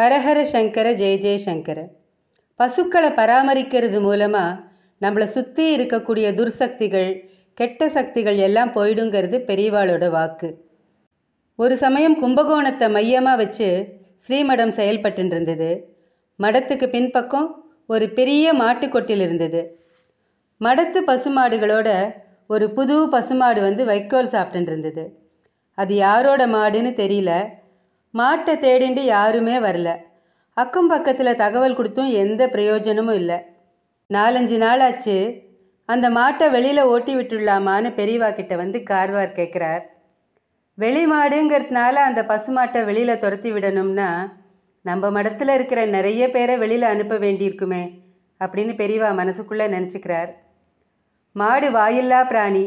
ஹரஹர சங்கர ஜெய ஜெயசங்கர பசுக்களை பராமரிக்கிறது மூலமாக நம்மளை சுற்றி இருக்கக்கூடிய துர்சக்திகள் கெட்ட சக்திகள் எல்லாம் போயிடுங்கிறது பெரியவாளோட வாக்கு ஒரு சமயம் கும்பகோணத்தை மையமாக வச்சு ஸ்ரீமடம் செயல்பட்டு இருந்தது மடத்துக்கு பின்பக்கம் ஒரு பெரிய மாட்டுக்கொட்டில் இருந்தது மடத்து பசுமாடுகளோட ஒரு புது பசுமாடு வந்து வைக்கோல் சாப்பிட்டுருந்தது இருந்தது அது யாரோட மாடுன்னு தெரியல மாட்டை தேடிண்டு யாருமே வரல அக்கம் பக்கத்தில் தகவல் கொடுத்தும் எந்த பிரயோஜனமும் இல்லை நாலஞ்சு நாளாச்சு அந்த மாட்டை வெளியில் ஓட்டி விட்டுடலாமான்னு பெரியவா கிட்ட வந்து கார்வார் கேட்குறார் வெளி மாடுங்கிறதுனால அந்த பசுமாட்டை வெளியில் துரத்தி விடணும்னா நம்ம மடத்தில் இருக்கிற நிறைய பேரை வெளியில் அனுப்ப வேண்டியிருக்குமே அப்படின்னு பெரியவா மனசுக்குள்ளே நினச்சிக்கிறார் மாடு வாயில்லா பிராணி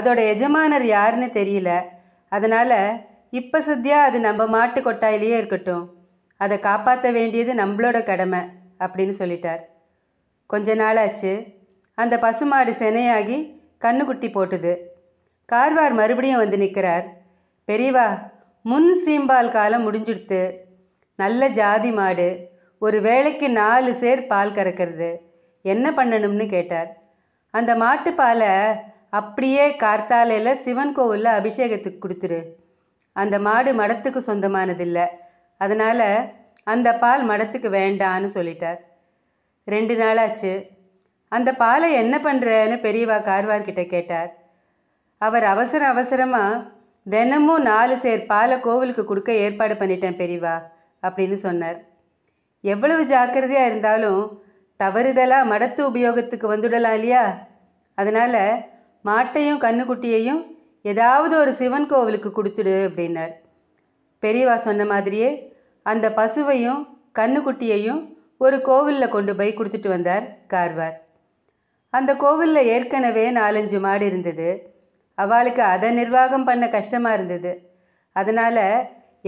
அதோட எஜமானர் யாருன்னு தெரியல அதனால் இப்போ சத்யா அது நம்ம மாட்டு கொட்டாயிலேயே இருக்கட்டும் அதை காப்பாற்ற வேண்டியது நம்மளோட கடமை அப்படின்னு சொல்லிட்டார் கொஞ்ச நாளாச்சு அந்த பசுமாடு செனையாகி கண்ணுக்குட்டி போட்டுது கார்வார் மறுபடியும் வந்து நிற்கிறார் பெரியவா முன் சீம்பால் காலம் முடிஞ்சுடுத்து நல்ல ஜாதி மாடு ஒரு வேளைக்கு நாலு சேர் பால் கறக்கிறது என்ன பண்ணணும்னு கேட்டார் அந்த மாட்டுப்பாலை அப்படியே கார்த்தாலையில் சிவன் கோவிலில் அபிஷேகத்துக்கு கொடுத்துரு அந்த மாடு மடத்துக்கு சொந்தமானதில்லை அதனால் அந்த பால் மடத்துக்கு வேண்டான்னு சொல்லிட்டார் ரெண்டு நாளாச்சு அந்த பாலை என்ன பண்ணுறன்னு பெரியவா கார்வார்கிட்ட கேட்டார் அவர் அவசர அவசரமாக தினமும் நாலு சேர் பாலை கோவிலுக்கு கொடுக்க ஏற்பாடு பண்ணிட்டேன் பெரியவா அப்படின்னு சொன்னார் எவ்வளவு ஜாக்கிரதையாக இருந்தாலும் தவறுதலாக மடத்து உபயோகத்துக்கு வந்துடலாம் இல்லையா அதனால் மாட்டையும் கண்ணுக்குட்டியையும் ஏதாவது ஒரு சிவன் கோவிலுக்கு கொடுத்துடு அப்படின்னார் பெரியவா சொன்ன மாதிரியே அந்த பசுவையும் கண்ணுக்குட்டியையும் ஒரு கோவிலில் கொண்டு போய் கொடுத்துட்டு வந்தார் கார்வார் அந்த கோவிலில் ஏற்கனவே நாலஞ்சு மாடு இருந்தது அவளுக்கு அதை நிர்வாகம் பண்ண கஷ்டமாக இருந்தது அதனால்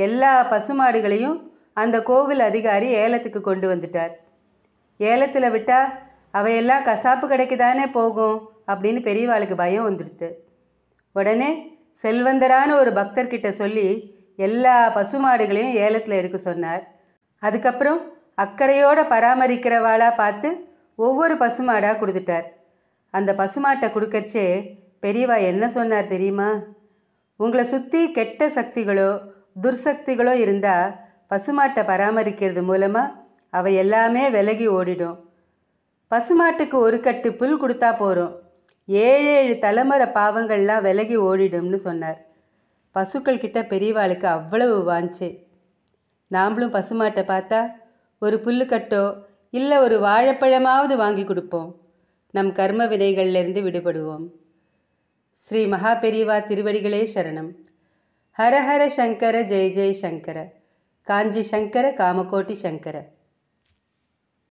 எல்லா பசு மாடுகளையும் அந்த கோவில் அதிகாரி ஏலத்துக்கு கொண்டு வந்துட்டார் ஏலத்தில் விட்டால் அவையெல்லாம் கசாப்பு கடைக்கு தானே போகும் அப்படின்னு பெரியவாளுக்கு பயம் வந்துடுது உடனே செல்வந்தரான ஒரு பக்தர்கிட்ட சொல்லி எல்லா பசுமாடுகளையும் ஏலத்தில் எடுக்க சொன்னார் அதுக்கப்புறம் அக்கறையோடு பராமரிக்கிறவாளாக பார்த்து ஒவ்வொரு பசுமாடாக கொடுத்துட்டார் அந்த பசுமாட்டை கொடுக்கறச்சே பெரியவா என்ன சொன்னார் தெரியுமா உங்களை சுற்றி கெட்ட சக்திகளோ துர்சக்திகளோ இருந்தால் பசுமாட்டை பராமரிக்கிறது மூலமாக அவை எல்லாமே விலகி ஓடிடும் பசுமாட்டுக்கு ஒரு கட்டு புல் கொடுத்தா போகிறோம் ஏழேழு தலைமுறை பாவங்கள்லாம் விலகி ஓடிடும்னு சொன்னார் பசுக்கள் கிட்ட பெரியவாளுக்கு அவ்வளவு வாஞ்சே நாம்ளும் பசுமாட்டை பார்த்தா ஒரு புல்லுக்கட்டோ இல்லை ஒரு வாழைப்பழமாவது வாங்கி கொடுப்போம் நம் கர்ம வினைகளிலிருந்து விடுபடுவோம் ஸ்ரீ மகா பெரியவா திருவடிகளே சரணம் ஹரஹர சங்கர ஜெய ஜெய் சங்கர காஞ்சி சங்கர காமகோட்டி சங்கர